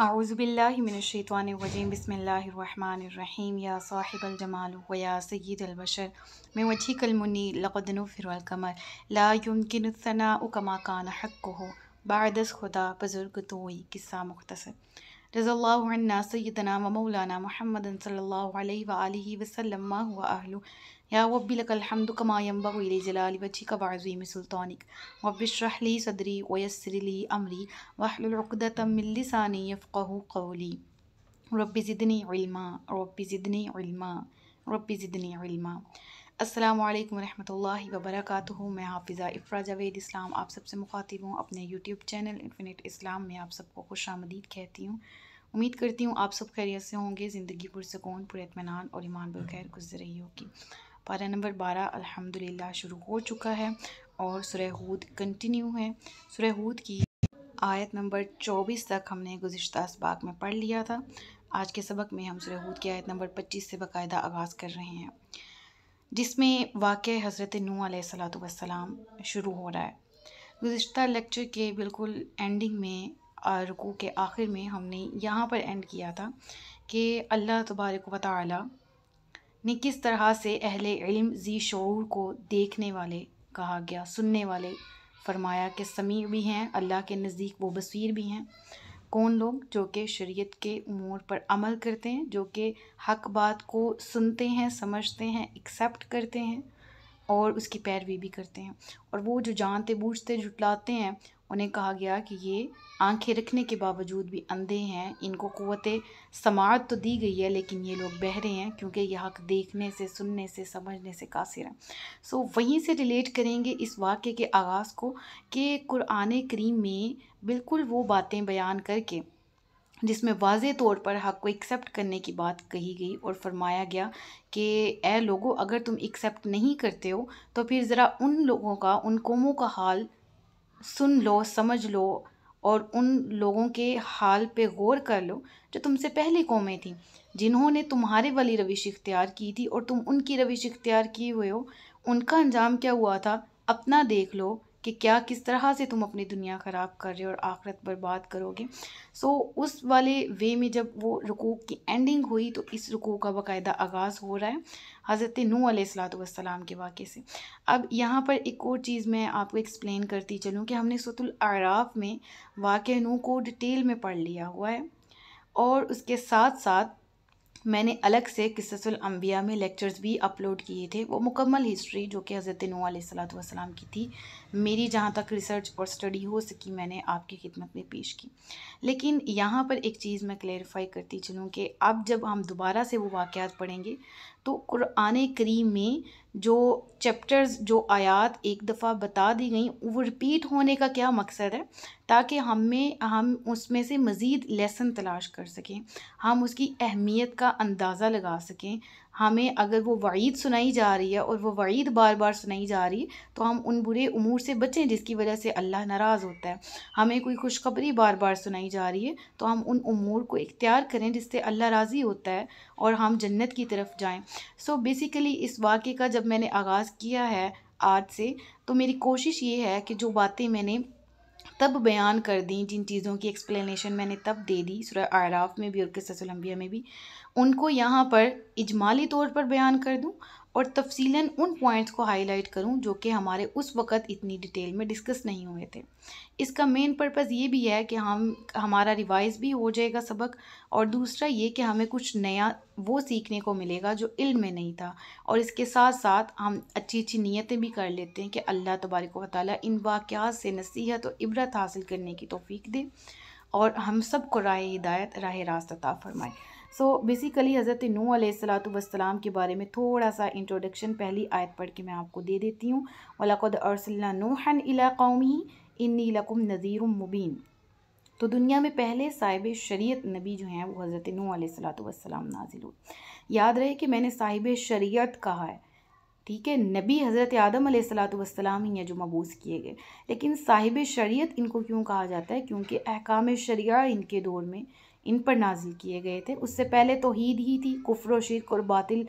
أعوذ بالله من الشيطان الرجيم بسم الله الرحمن الرحيم يا صاحب الجمال ويا سيد البشر من وجهك المنير لقد نفر القمر لا يمكن الثناء كما كان حقه بعد خدا بزرگ توي قصة مختصر رضا الله عنا سيدنا ومولانا محمد صلى الله عليه وآله وسلم ما هو أهله या वब्बी कमायम कमायम्बा जलाल वची का वाज़ीम सुल्तानिक वबिशरह सदरी वयसरली अमरी वहलुलकदतमिलसानी यफ़क़ू कौली रबी ज़िदनी रबी ज़िदनी रबी ज़िदनी अल्लाम अस्सलाम वालेकुम मैं हाफिज़ा इफ़रा जावेद इस्लाम आप सबसे मुखातिब हूँ अपने यूट्यूब चैनल इन्फिनट इस्लाम में आप सबको खुश आमदीद कहती हूँ उम्मीद करती हूँ आप सब खैरियत से होंगे ज़िंदगी पुरसकून पुरमान और ईमान बखैर गुजर रही होगी पारा नंबर बारह अल्हम्दुलिल्लाह शुरू हो चुका है और सुरहूद कंटिन्यू है सुरहूद की आयत नंबर चौबीस तक हमने गुज्त इसबाक में पढ़ लिया था आज के सबक में हम सुरहूद की आयत नंबर पच्चीस से बाकायदा आगाज़ कर रहे हैं जिसमें वाक़ हज़रत नूँ सलाम शुरू हो रहा है गुज्त लेक्चर के बिल्कुल एंडिंग में रुकू के आखिर में हमने यहाँ पर एंड किया था कि अल्लाह तबारक वाली ने किस तरह से अहल इल्म जी शूर को देखने वाले कहा गया सुनने वाले फरमाया कि समीर भी हैं अल्लाह के नज़दीक वो बसीर भी हैं कौन लोग जो कि शरीयत के उमूर पर अमल करते हैं जो कि हक बात को सुनते हैं समझते हैं एक्सेप्ट करते हैं और उसकी पैरवी भी करते हैं और वो जो जानते बूझते जुटलाते हैं उन्हें कहा गया कि ये आंखें रखने के बावजूद भी अंधे हैं इनको क़वत समात तो दी गई है लेकिन ये लोग बहरे हैं क्योंकि यह हक देखने से सुनने से समझने से कासिर हैं सो so, वहीं से रिलेट करेंगे इस वाक़े के आगाज़ को कि कुरान करीम में बिल्कुल वो बातें बयान करके जिसमें वाज तौर पर हक़ को एक्सेप्ट करने की बात कही गई और फरमाया गया कि ए लोगों अगर तुम एक्सेप्ट नहीं करते हो तो फिर ज़रा उन लोगों का उन कौमों का हाल सुन लो समझ लो और उन लोगों के हाल पे गौर कर लो जो तुमसे पहली कौमें थीं जिन्होंने तुम्हारे वाली रविश इख्तियार की थी और तुम उनकी रविश इख्तियार किए हुए हो उनका अंजाम क्या हुआ था अपना देख लो कि क्या किस तरह से तुम अपनी दुनिया ख़राब कर रहे हो और आखिरत बर्बाद करोगे सो so, उस वाले वे में जब वो रुकू की एंडिंग हुई तो इस रुकू का बाकायदा आगाज़ हो रहा है हज़रत नू सलाम के वाक़े से अब यहाँ पर एक और चीज़ मैं आपको एक्सप्लेन करती चलूँ कि हमने सतुल में वाक़ नू को डिटेल में पढ़ लिया हुआ है और उसके साथ साथ मैंने अलग से किस्सल अम्बिया में लेक्चर्स भी अपलोड किए थे वो मुकम्मल हिस्ट्री जो कि हज़रत नूसलात वसलाम की थी मेरी जहाँ तक रिसर्च और स्टडी हो सकी मैंने आपकी खिदमत में पेश की लेकिन यहाँ पर एक चीज़ मैं क्लेरिफाई करती चलूँ कि अब जब हम दोबारा से वो वाक़ पढ़ेंगे तो क़ुरान करीम में जो चैप्टर्स जो आयात एक दफ़ा बता दी गई वो रिपीट होने का क्या मकसद है ताकि हमें हम उसमें से मज़ीद लेसन तलाश कर सकें हम उसकी अहमियत का अंदाज़ा लगा सकें हमें अगर वो वईद सुनाई जा रही है और वो वईद बार बार सुनाई जा रही है तो हम उन बुरे उमूर से बचें जिसकी वजह से अल्लाह नाराज़ होता है हमें कोई खुशखबरी बार बार सुनाई जा रही है तो हम उन उमूर को इख्तियार करें जिससे अल्लाह राज़ी होता है और हम जन्नत की तरफ जाएँ सो बेसिकली इस वाक़े का जब मैंने आगाज़ किया है आज से तो मेरी कोशिश ये है कि जो बातें मैंने तब बयान कर दी जिन चीज़ों की एक्सप्लेनेशन मैंने तब दे दी सुर आराफ में भी और किसलम्बिया में भी उनको यहाँ पर इजमाली तौर पर बयान कर दूँ और तफसीला उन पॉइंट्स को हाईलाइट करूं जो कि हमारे उस वक्त इतनी डिटेल में डिस्कस नहीं हुए थे इसका मेन पर्पज़ ये भी है कि हम हमारा रिवाइज भी हो जाएगा सबक और दूसरा ये कि हमें कुछ नया वो सीखने को मिलेगा जो इल्म में नहीं था और इसके साथ साथ हम अच्छी अच्छी नीयतें भी कर लेते हैं कि अल्लाह तबारक वाली इन वाक़ात से नसीहत और इबरत हासिल करने की तोफ़ी दे और हम सब को राय हिदायत राह रास्त फरमाए सो बेसिकली हज़रत नू सलाम के बारे में थोड़ा सा इंट्रोडक्शन पहली आयत पढ़ के मैं आपको दे देती हूँ वलाकद अरसल्ला नूहन इला कौमी इन्नी लकुम नज़ीर मुबीन तो दुनिया में पहले साहिब शरीयत नबी जो हैं वो हज़रत नू नाजिल हुए याद रहे कि मैंने साहिब शरीयत कहा है ठीक है नबी हज़रत आदम सलाम ही हैं जो मबूस किए गए लेकिन साहिब शरीयत इनको क्यों कहा जाता है क्योंकि अहकाम शरिया इनके दौर में इन पर नाजिल किए गए थे उससे पहले तोहद ही थी कुफ़र शिरक और बातिल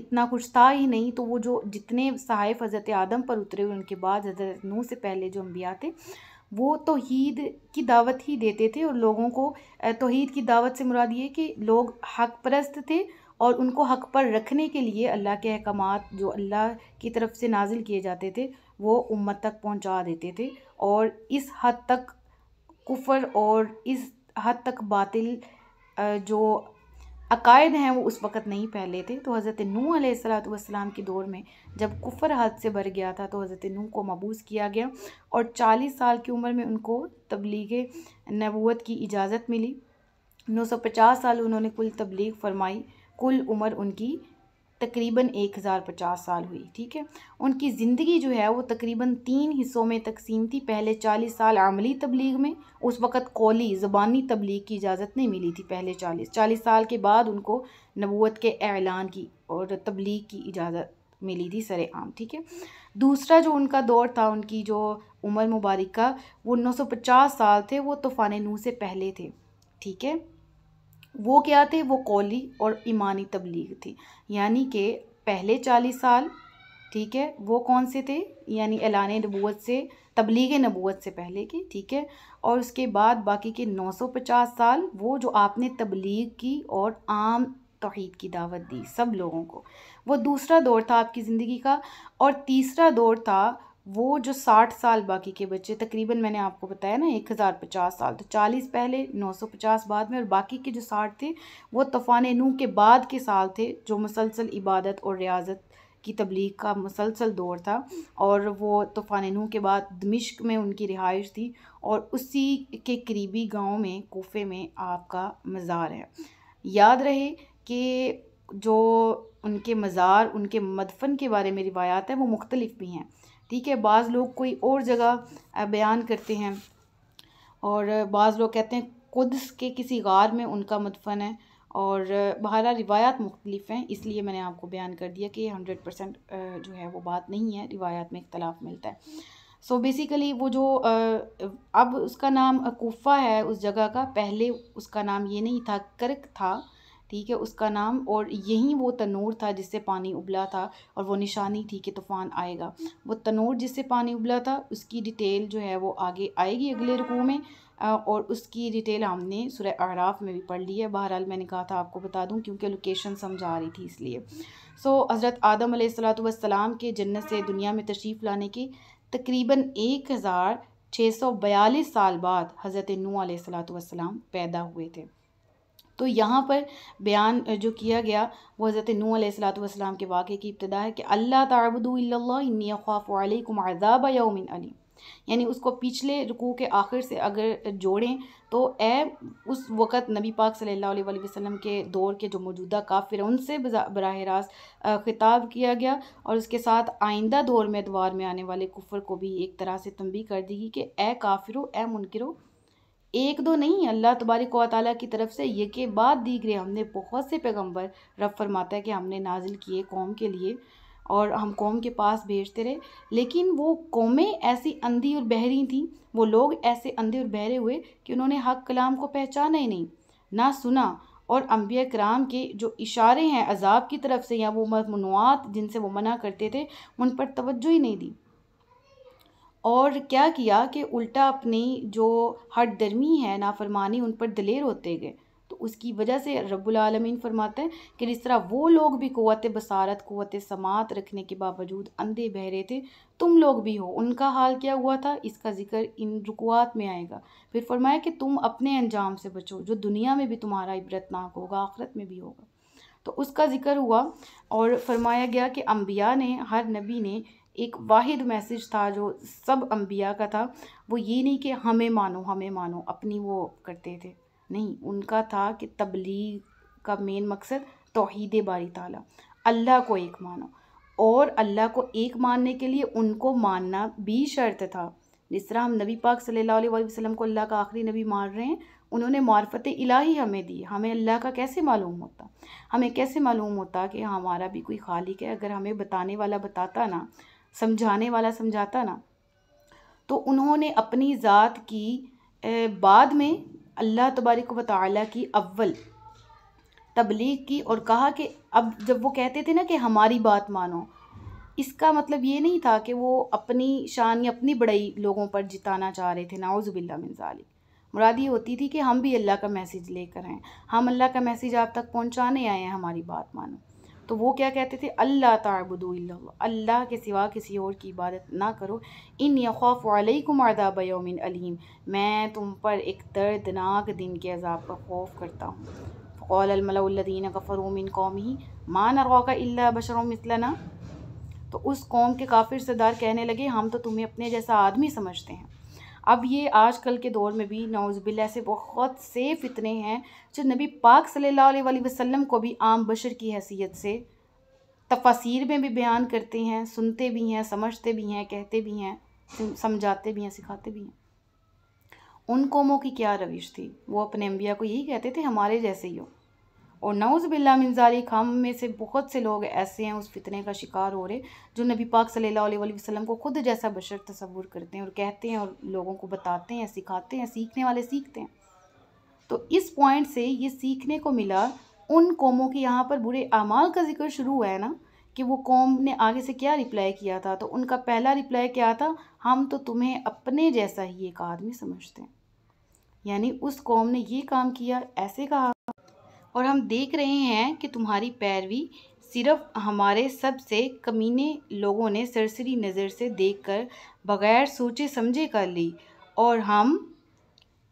इतना कुछ था ही नहीं तो वो जो जितने सहाइफ हज़रत आदम पर उतरे हुए उनके बाद हज़रत नू से पहले जो अम्बिया थे वो तोहद की दावत ही देते थे और लोगों को तोहद की दावत से मुराद ये कि लोग हक परस्त थे और उनको हक पर रखने के लिए अल्लाह के अहकाम जो अल्लाह की तरफ से नाजिल किए जाते थे वो उम्मत तक पहुंचा देते थे और इस हद तक कुफर और इस हद तक बातिल जो अकायद हैं वो उस वक़्त नहीं फैले थे तो हज़रत नू सलाम के दौर में जब कुफर हद से भर गया था तो हज़रत नू को मबूस किया गया और 40 साल की उम्र में उनको तबलीग नबूत की इजाज़त मिली 950 साल उन्होंने कुल तबलीग फरमाई कुल उम्र उनकी तकरीबन एक हज़ार पचास साल हुई ठीक है उनकी ज़िंदगी जो है वो तकरीबन तीन हिस्सों में तकसीम थी पहले चालीस साल आमली तबलीग में उस वक़्त कौली ज़बानी तबलीग की इजाज़त नहीं मिली थी पहले चालीस चालीस साल के बाद उनको नबूत के ऐलान की और तबलीग की इजाज़त मिली थी सर आम ठीक है दूसरा जो उनका दौर था उनकी जो उम्र मुबारक का वो पचास साल थे वो तूफ़ान नू से पहले थे ठीक है वो क्या थे वो कौली और ईमानी तबलीग थी यानी कि पहले चालीस साल ठीक है वो कौन से थे यानी एलान नबूत से तबलीग नबूत से पहले की ठीक है और उसके बाद बाकी के 950 साल वो जो आपने तबलीग की और आम तोहद की दावत दी सब लोगों को वो दूसरा दौर था आपकी ज़िंदगी का और तीसरा दौर था वो जो साठ साल बाकी के बच्चे तकरीबन मैंने आपको बताया ना एक हज़ार पचास साल तो चालीस पहले नौ सौ पचास बाद में और बाकी के जो साठ थे वो तूफ़ान नू के बाद के साल थे जो मुसलसल इबादत और रियाजत की तबलीग का मुसलसल दौर था और वो तूफ़ान नू के बाद दमिश्क में उनकी रिहाइश थी और उसी के करीबी गाँव में कोफे में आपका मज़ार है याद रहे कि जो उनके मज़ार उनके मदफन के बारे में रिवायात हैं वो मुख्तलिफ़ भी हैं ठीक है बाज़ लोग कोई और जगह बयान करते हैं और बाज़ लोग कहते हैं कुद्स के किसी गार में उनका मदफन है और बहरा रिवायात मुख्तलिफ हैं इसलिए मैंने आपको बयान कर दिया कि हंड्रेड परसेंट जो है वो बात नहीं है रिवायात में इख्तलाफ मिलता है सो so बेसिकली वो जो अब उसका नाम कोफा है उस जगह का पहले उसका नाम ये नहीं था कर्क था ठीक है उसका नाम और यही वो तनूर था जिससे पानी उबला था और वो निशानी थी कि तूफ़ान आएगा वो तनूर जिससे पानी उबला था उसकी डिटेल जो है वो आगे आएगी अगले रुकू में और उसकी डिटेल हमने सुर आराफ में भी पढ़ ली है बहरहाल मैंने कहा था आपको बता दूं क्योंकि लोकेशन समझा रही थी इसलिए सो so, हज़रत आदम सलाम के जन्नत से दुनिया में तशरीफ़ लाने के तकरीबन एक हज़ार छः सौ बयालीस साल बाद हज़रत नू सलाम पैदा हुए थे तो यहाँ पर बयान जो किया गया वह हज़रत नू के वाक़े की इब्तदा है कि अल्लाह तबदील्ला ख़्वाफ़ुम यामिन अली यानी उसको पिछले रुकू के आखिर से अगर जोड़ें तो ए उस वक़्त नबी पाक सल्लल्लाहु अलैहि वसल्लम के दौर के जो मौजूदा काफिर हैं उनसे बरह रास्त ख़िताब किया गया और उसके साथ आइंदा दौर में द्वार में आने वाले कुफर को भी एक तरह से तंबी कर दी गई कि ए काफिर ए मुनकरो एक दो नहीं अल्लाह तबारिक को ताली की तरफ से ये के बाद दीगरे हमने बहुत से पैगम्बर रब फरमाता है कि हमने नाजिल किए कौम के लिए और हम कौम के पास भेजते रहे लेकिन वो कौमें ऐसी अंधी और बहरी थीं वो लोग ऐसे अंधे और बहरे हुए कि उन्होंने हक कलाम को पहचाना ही नहीं ना सुना और अम्बिया कराम के जो इशारे हैं अजाब की तरफ से या वो ममनुआत जिनसे वो मना करते थे उन पर तोज्जो ही नहीं दी और क्या किया कि उल्टा अपनी जो हट दर्मी है नाफरमानी उन पर दलेर होते गए तो उसकी वजह से रब्बुल आलमीन फरमाते हैं कि जिस तरह वो लोग भी क़वत बसारत क़वत समात रखने के बावजूद अंधे बहरे थे तुम लोग भी हो उनका हाल क्या हुआ था इसका जिक्र इन रुकवात में आएगा फिर फरमाया कि तुम अपने अंजाम से बचो जो दुनिया में भी तुम्हारा इबरतनाक होगा आखरत में भी होगा तो उसका जिक्र हुआ और फरमाया गया कि अम्बिया ने हर नबी ने एक वाहिद मैसेज था जो सब अम्बिया का था वो ये नहीं कि हमें मानो हमें मानो अपनी वो करते थे नहीं उनका था कि तबलीग का मेन मकसद तोहद बारी ताला अल्लाह को एक मानो और अल्लाह को एक मानने के लिए उनको मानना भी शर्त था जिस तरह हम नबी पाक सल्लल्लाहु अलैहि वसल्लम को अल्लाह का आखिरी नबी मान रहे हैं उन्होंने मार्फत इलाही हमें दी हमें अल्लाह का कैसे मालूम होता हमें कैसे मालूम होता कि हमारा भी कोई खालिक है अगर हमें बताने वाला बताता ना समझाने वाला समझाता ना तो उन्होंने अपनी ज़ात की बाद में अल्लाह तबारक व की अव्वल तबलीग की और कहा कि अब जब वो कहते थे ना कि हमारी बात मानो इसका मतलब ये नहीं था कि वो अपनी शान या अपनी बड़ाई लोगों पर जिताना चाह रहे थे नाउज़बिल्ला मिनजाली मुराद ये होती थी कि हम भी अल्लाह का मैसेज लेकर आएँ हम अल्लाह का मैसेज आप तक पहुँचाने आए हैं हमारी बात मानो तो वो क्या कहते थे अल्लाह ताबुदो अल्लाह के सिवा किसी और की इबादत ना करो इन यौफ़ वालकुम आदाब बयोमिन अलीम मैं तुम पर एक दर्दनाक दिन के अजाब का खौफ करता हूँ फ़ौलमलाद्दीन गफ़रूमिन कौम ही मान अगौ का अल्ला तो उस कौम के काफिर सरदार कहने लगे हम तो तुम्हें अपने जैसा आदमी समझते हैं अब ये आजकल के दौर में भी नौजबिल ऐसे बहुत सेफ़ इतने हैं जो नबी पाक सल्ला वसम को भी आम बशर की हैसियत से तफासिर में भी बयान करते हैं सुनते भी हैं समझते भी हैं कहते भी हैं समझाते भी हैं सिखाते भी हैं उन कौमों की क्या रविश थी वो अपने अम्बिया को यही कहते थे हमारे जैसे ही हो और नौज़ बिल्ला मिनजाली खाम में से बहुत से लोग ऐसे हैं उस फितने का शिकार हो रहे जो नबी पाक सल्लल्लाहु अलैहि वसल्लम को ख़ुद जैसा बशर तस्वूर करते हैं और कहते हैं और लोगों को बताते हैं सिखाते हैं सीखने वाले सीखते हैं तो इस पॉइंट से ये सीखने को मिला उन कौमों के यहाँ पर बुरे अमाल का जिक्र शुरू हुआ है ना कि वो कौम ने आगे से क्या रिप्लाई किया था तो उनका पहला रिप्लाई क्या था हम तो तुम्हें अपने जैसा ही एक आदमी समझते हैं यानी उस कौम ने ये काम किया ऐसे कहा और हम देख रहे हैं कि तुम्हारी पैरवी सिर्फ हमारे सबसे कमीने लोगों ने सरसरी नज़र से देखकर बगैर सोचे समझे कर ली और हम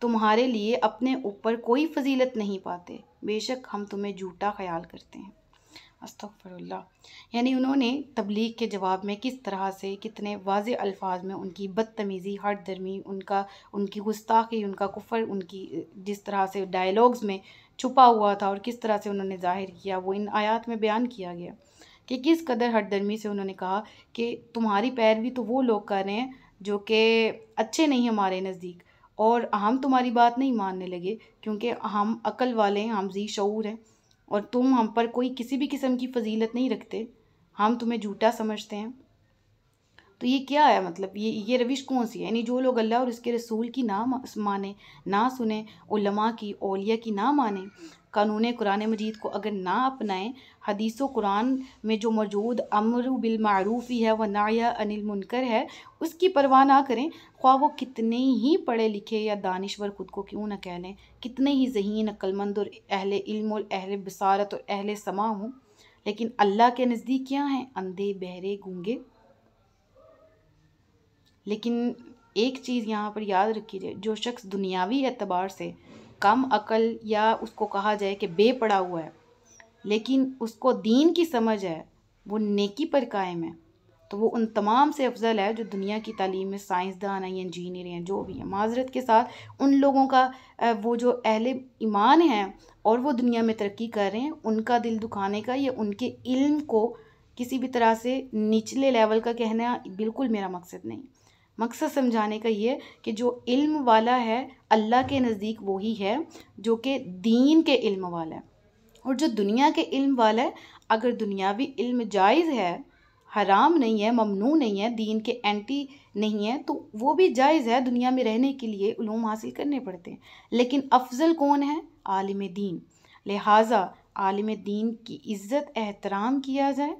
तुम्हारे लिए अपने ऊपर कोई फजीलत नहीं पाते बेशक हम तुम्हें झूठा ख्याल करते हैं अस्तफ़रल्ला यानी उन्होंने तबलीग के जवाब में किस तरह से कितने वाज अल्फाज में उनकी बदतमीज़ी हट दरमी उनका उनकी गुस्ताखी उनका कुफर उनकी जिस तरह से डायलॉग्स में छुपा हुआ था और किस तरह से उन्होंने जाहिर किया वो इन आयात में बयान किया गया कि किस कदर हटदर्मी से उन्होंने कहा कि तुम्हारी पैरवी तो वो लोग कर रहे हैं जो कि अच्छे नहीं हमारे नज़दीक और हम तुम्हारी बात नहीं मानने लगे क्योंकि हम अकल वाले हैं हम जी शूर हैं और तुम हम पर कोई किसी भी किस्म की फजीलत नहीं रखते हम तुम्हें झूठा समझते हैं तो ये क्या है मतलब ये ये रविश कौन सी है यानी जो लोग अल्लाह और उसके रसूल की ना माने ना सुने उलमा की ओलिया की ना माने कानून कुरान मजीद को अगर ना अपनाएं हदीस कुरान में जो मौजूद अमर बिलमूफ़ी है व नाया अनिल मुनकर है उसकी परवाह ना करें ख्वा वो कितने ही पढ़े लिखे या दानश्वर ख़ुद को क्यों ना कह लें कितने ही जहीन अक्लमंद और अहल इल्म और अहल बसारत और अहल समा हूँ लेकिन अल्लाह के नज़दीक क्या हैं अंधे बहरे गूँगे लेकिन एक चीज़ यहाँ पर याद रखिए जो शख्स दुनियावी एतबार से कम अकल या उसको कहा जाए कि बेपड़ा हुआ है लेकिन उसको दीन की समझ है वो नेकी पर कायम है तो वो उन तमाम से अफजल है जो दुनिया की तालीम में साइंसदान हैं इंजीनियर हैं जो भी हैं माजरत के साथ उन लोगों का वो जो अहले ईमान हैं और वो दुनिया में तरक्की कर रहे हैं उनका दिल दुखाने का या उनके इल्म को किसी भी तरह से निचले लेवल का कहना बिल्कुल मेरा मकसद नहीं मकसद समझाने का ये कि जो इल्म वाला है अल्लाह के नज़दीक वही है जो कि दीन के इल्म वाला है और जो दुनिया के इल्म वाला है अगर दुनियावी इल्म जायज़ है हराम नहीं है ममनू नहीं है दीन के एंटी नहीं है तो वो भी जायज़ है दुनिया में रहने के लिए ूम हासिल करने पड़ते हैं लेकिन अफजल कौन है आलिम दीन लिहाजा आलिम दीन की इज़्ज़त एहतराम किया जाए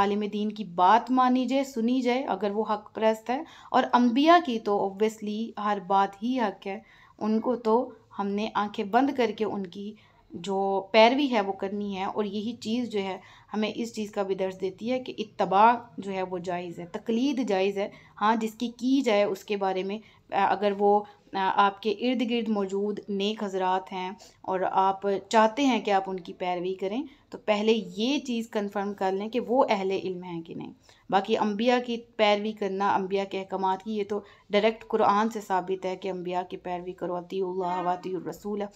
आलिम दीन की बात मानी जाए सुनी जाए अगर वो हक प्रस्त है और अम्बिया की तो ओबियसली हर बात ही हक है उनको तो हमने आंखें बंद करके उनकी जो पैरवी है वो करनी है और यही चीज़ जो है हमें इस चीज़ का भी दर्ज देती है कि इतबा जो है वो जायज़ है तकलीद जायज़ है हाँ जिसकी की जाए उसके बारे में अगर वो आपके इर्द गिर्द मौजूद नेक हजरात हैं और आप चाहते हैं कि आप उनकी पैरवी करें तो पहले ये चीज़ कंफर्म कर लें कि वो अहले इल्म हैं कि नहीं बाकी अम्बिया की पैरवी करना अम्बिया के अहकाम की ये तो डायरेक्ट कुरान से साबित है कि अम्बिया की पैरवी करो अतील्ला रसूल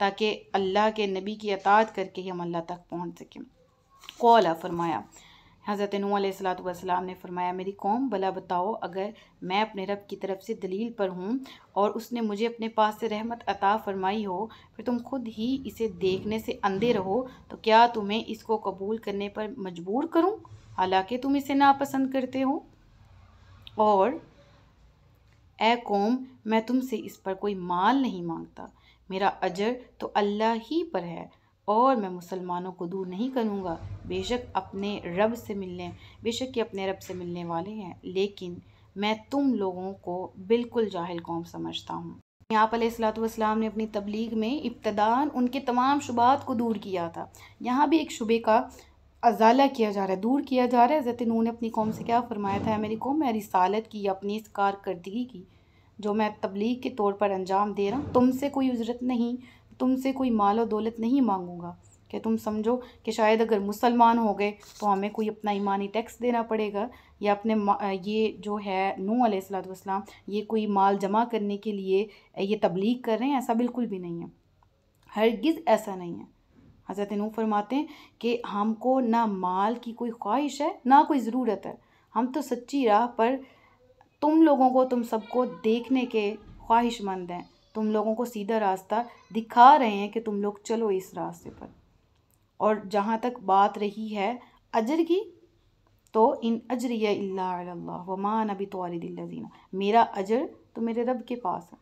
ताकि अल्लाह के नबी की अतात करके ही हम अल्लाह तक पहुँच सकें कौला फरमाया हज़रत नूँ वसलाम ने फरमाया मेरी कौम भला बताओ अगर मैं अपने रब की तरफ से दलील पर हूँ और उसने मुझे अपने पास से रहमत अता फरमाई हो फिर तुम खुद ही इसे देखने से अंधे रहो तो क्या तुम्हें इसको कबूल करने पर मजबूर करूँ हालांकि तुम इसे नापसंद करते हो और ए कौम मैं तुमसे इस पर कोई माल नहीं मांगता मेरा अजर तो अल्लाह ही पर है और मैं मुसलमानों को दूर नहीं करूँगा बेशक अपने रब से मिलने बेशक ये अपने रब से मिलने वाले हैं लेकिन मैं तुम लोगों को बिल्कुल जाहिल कौम समझता हूँ यहाँ पर सलातम ने अपनी तबलीग में इब्तदान उनके तमाम शुबात को दूर किया था यहाँ भी एक शुबे का अजाला किया जा रहा है दूर किया जा रहा है हज़रत नूह ने अपनी कौम से क्या फ़रमाया था मेरी कौम मेरी सालत की अपनी इस कारकर्दगी की जो मैं तबलीग के तौर पर अंजाम दे रहा हूँ तुमसे कोई उजरत नहीं तुमसे कोई माल और दौलत नहीं मांगूंगा कि तुम समझो कि शायद अगर मुसलमान हो गए तो हमें कोई अपना ईमानी टैक्स देना पड़ेगा या अपने ये जो है नू असलाम ये कोई माल जमा करने के लिए ये तबलीग कर रहे हैं ऐसा बिल्कुल भी नहीं है हरगिज़ ऐसा नहीं है हज़रत नू फरमाते हैं कि हमको ना माल की कोई ख्वाहिश है ना कोई ज़रूरत है हम तो सच्ची राह पर तुम लोगों को तुम सबको देखने के ख्वाहिशमंद हैं तुम लोगों को सीधा रास्ता दिखा रहे हैं कि तुम लोग चलो इस रास्ते पर और जहाँ तक बात रही है अजर की तो इन अजरिया वमान अभी तो तोलदीना मेरा अजर तो मेरे रब के पास है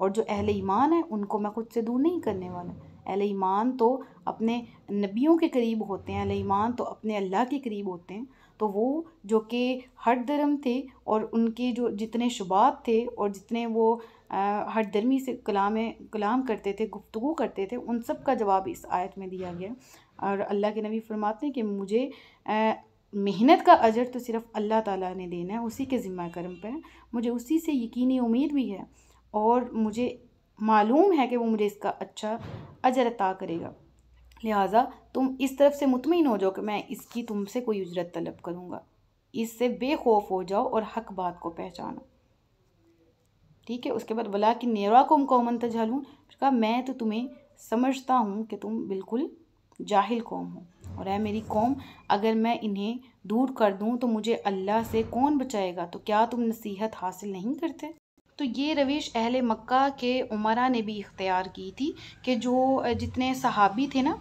और जो अहल हम्म। ईमान है उनको मैं खुद से दूर नहीं करने वाला अहल ईमान तो अपने नबियों के करीब होते हैं अहल ईमान तो अपने अल्लाह के करीब होते हैं तो वो जो कि हट धर्म थे और उनके जो जितने शुबात थे और जितने वो हट धर्मी से कलाम कलाम करते थे गुफ्तु करते थे उन सब का जवाब इस आयत में दिया गया और अल्लाह के नबी फरमाते हैं कि मुझे मेहनत का अजर तो सिर्फ अल्लाह ताला ने देना है उसी के ज़िम्मा कर्म पर मुझे उसी से यकीनी उम्मीद भी है और मुझे मालूम है कि वो मुझे इसका अच्छा अजर अता करेगा लिहाजा तुम इस तरफ से मुतमिन हो जाओ कि मैं इसकी तुमसे कोई उजरत तलब करूँगा इससे बेखौफ हो जाओ और हक बात को पहचानो ठीक है उसके बाद वला कि नेरा को कौमन तजालून फिर कहा मैं तो तुम्हें समझता हूँ कि तुम बिल्कुल जाहिल कौम हो और है मेरी कौम अगर मैं इन्हें दूर कर दूँ तो मुझे अल्लाह से कौन बचाएगा तो क्या तुम नसीहत हासिल नहीं करते तो ये रविश अहल मक्का के उमरा ने भी इख्तियार की थी कि जो जितने सहाबी थे ना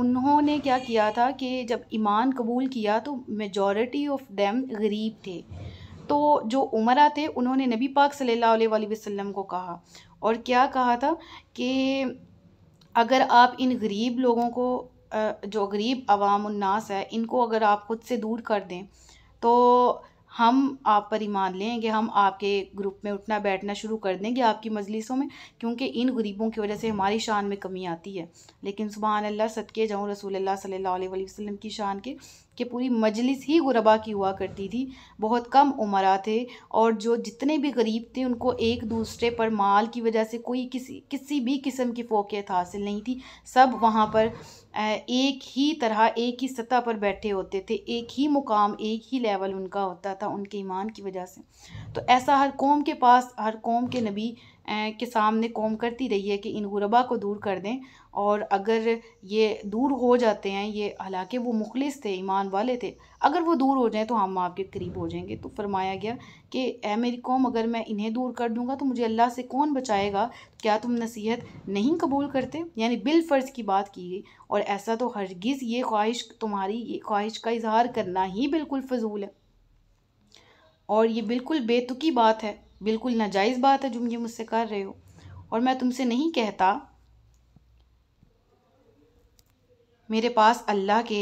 उन्होंने क्या किया था कि जब ईमान कबूल किया तो मेजॉरिटी ऑफ देम गरीब थे तो जो उमरा थे उन्होंने नबी पाक सल्लल्लाहु अलैहि वसल्लम को कहा और क्या कहा था कि अगर आप इन गरीब लोगों को जो गरीब अवाम उन्नास है इनको अगर आप खुद से दूर कर दें तो हम आप पर ईमान लेंगे हम आपके ग्रुप में उठना बैठना शुरू कर देंगे आपकी मजलिसों में क्योंकि इन गरीबों की वजह से हमारी शान में कमी आती है लेकिन सुबह अल्लाह सदके जाऊँ रसूल अल्लाह सल्ला वसम की शान के कि पूरी मजलिस ही गुरबा की हुआ करती थी बहुत कम उम्र थे और जो जितने भी गरीब थे उनको एक दूसरे पर माल की वजह से कोई किसी किसी भी किस्म की फोकियत हासिल नहीं थी सब वहाँ पर एक ही तरह एक ही सतह पर बैठे होते थे एक ही मुकाम एक ही लेवल उनका होता था उनके ईमान की वजह से तो ऐसा हर कौम के पास हर कौम के नबी के सामने कौम करती रही है कि इन गुरबा को दूर कर दें और अगर ये दूर हो जाते हैं ये हालांकि वो मुखलिस थे ईमान वाले थे अगर वो दूर हो जाएं तो हम आपके करीब हो जाएंगे तो फरमाया गया कि ए मेरी कौम अगर मैं इन्हें दूर कर दूंगा तो मुझे अल्लाह से कौन बचाएगा क्या तुम नसीहत नहीं कबूल करते यानी बिल फ़र्ज़ की बात की गई और ऐसा तो हरगिज़ ये ख्वाहिश तुम्हारी ये ख्वाहिश का इजहार करना ही बिल्कुल फजूल है और ये बिल्कुल बेतुकी बात है बिल्कुल नाजायज़ बात है तुम ये मुझसे कर रहे हो और मैं तुमसे नहीं कहता मेरे पास अल्लाह के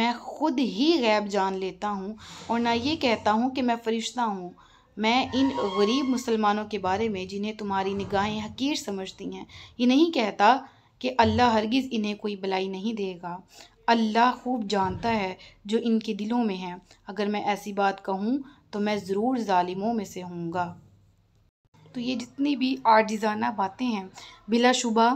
मैं ख़ुद ही गैब जान लेता हूँ और ना ये कहता हूँ कि मैं फ़रिश्ता हूँ मैं इन गरीब मुसलमानों के बारे में जिन्हें तुम्हारी निगाहें हकीर समझती हैं ये नहीं कहता कि अल्लाह हरगिज़ इन्हें कोई भलाई नहीं देगा अल्लाह खूब जानता है जो इनके दिलों में है अगर मैं ऐसी बात कहूँ तो मैं ज़रूर ालिमों में से हूँगा तो ये जितनी भी आजिज़ाना बातें हैं बिलाशुबा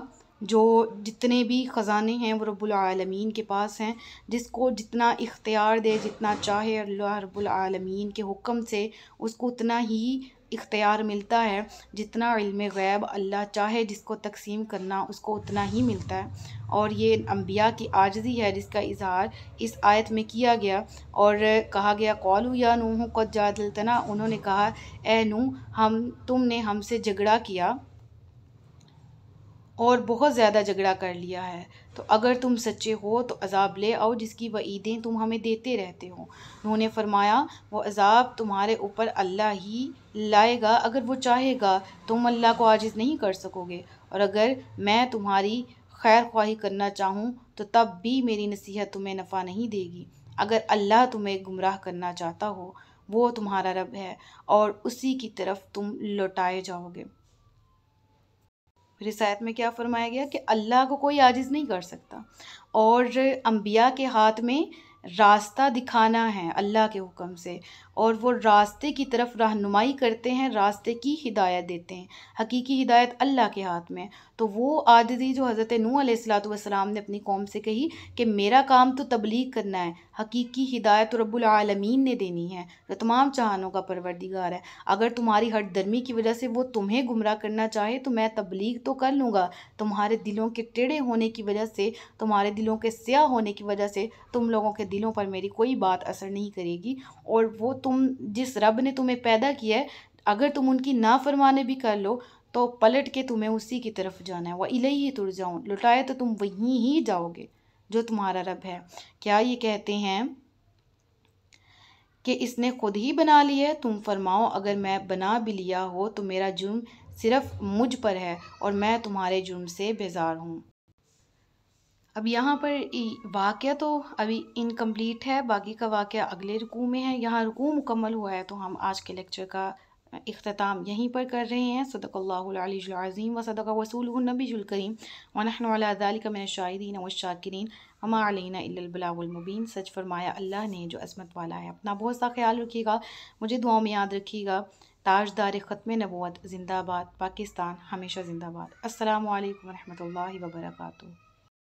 जो जितने भी ख़जाने हैं वो रबालमीन के पास हैं जिसको जितना इख्तियार दे जितना चाहे अल्लाह रब्लमीन के हुक्म से उसको उतना ही इख्तियार मिलता है जितना इल्म गैब अल्लाह चाहे जिसको तकसीम करना उसको उतना ही मिलता है और ये अम्बिया की आजजी है जिसका इजहार इस आयत में किया गया और कहा गया कौलू या नूह कद जादलतना उन्होंने कहा ए नू हम तुमने हमसे झगड़ा किया और बहुत ज़्यादा झगड़ा कर लिया है तो अगर तुम सच्चे हो तो अज़ाब ले आओ जिसकी वईदें तुम हमें देते रहते हो उन्होंने फरमाया वो अज़ाब तुम्हारे ऊपर अल्लाह ही लाएगा अगर वो चाहेगा तुम अल्लाह को आजिज़ नहीं कर सकोगे और अगर मैं तुम्हारी खैर ख्वाही करना चाहूँ तो तब भी मेरी नसीहत तुम्हें नफ़ा नहीं देगी अगर अल्लाह तुम्हें गुमराह करना चाहता हो वो तुम्हारा रब है और उसी की तरफ तुम लौटाए जाओगे फिर आयत में क्या फरमाया गया कि अल्लाह को कोई आजिज़ नहीं कर सकता और अम्बिया के हाथ में रास्ता दिखाना है अल्लाह के हुक्म से और वो रास्ते की तरफ रहनुमाई करते हैं रास्ते की हिदायत देते हैं हकीकी हिदायत अल्लाह के हाथ में है तो वो आजजी जो हज़रत नू सलाम ने अपनी कौम से कही कि मेरा काम तो तबलीग करना है हकीकी हिदायत तो ने देनी है जो तो तमाम जहानों का परवरदिगार है अगर तुम्हारी हट दर्मी की वजह से वो तुम्हें गुमराह करना चाहे तो मैं तबलीग तो कर लूँगा तुम्हारे दिलों के टेढ़े होने की वजह से तुम्हारे दिलों के स्याह होने की वजह से तुम लोगों के दिलों पर मेरी कोई बात असर नहीं करेगी और वो तुम जिस रब ने तुम्हें पैदा किया है अगर तुम उनकी नाफरमाने भी कर लो तो पलट के तुम्हें उसी की तरफ जाना है वह इले ही तुर जाऊँ लुटाए तो तुम वहीं ही जाओगे जो तुम्हारा रब है क्या ये कहते हैं कि इसने खुद ही बना लिया है तुम फरमाओ अगर मैं बना भी लिया हो तो मेरा जुर्म सिर्फ़ मुझ पर है और मैं तुम्हारे जुर्म से बेजार हूँ अब यहाँ पर वाक़ तो अभी इनकम्प्लीट है बाकी का वाक़ अगले रुकू में है यहाँ रुकू मुकम्मल हुआ है तो हम आज के लेक्चर का अख्ताम यहीं पर कर रहे हैं सदक़ल्लाज़ीम व सदक वसूल नबीजुलकरीम वनवादाली का शाहिदीन व शाकिरीन हमारीना सच फरमाया अल्लाह ने जो असमत वाला है अपना बहुत सा ख्याल रखिएगा मुझे दुआ में याद रखिएगा ताजदार ख़त्म नबूत ज़िंदाबाद पाकिस्तान हमेशा ज़िंदाबाद असल वरहमल वर्का